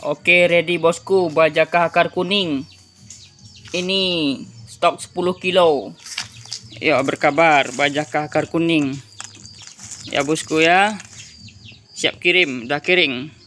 Oke, ready bosku, Bajakah akar kuning. Ini stok 10 kilo. Ya, berkabar bajakah akar kuning. Ya bosku ya. Siap kirim, dah kirim.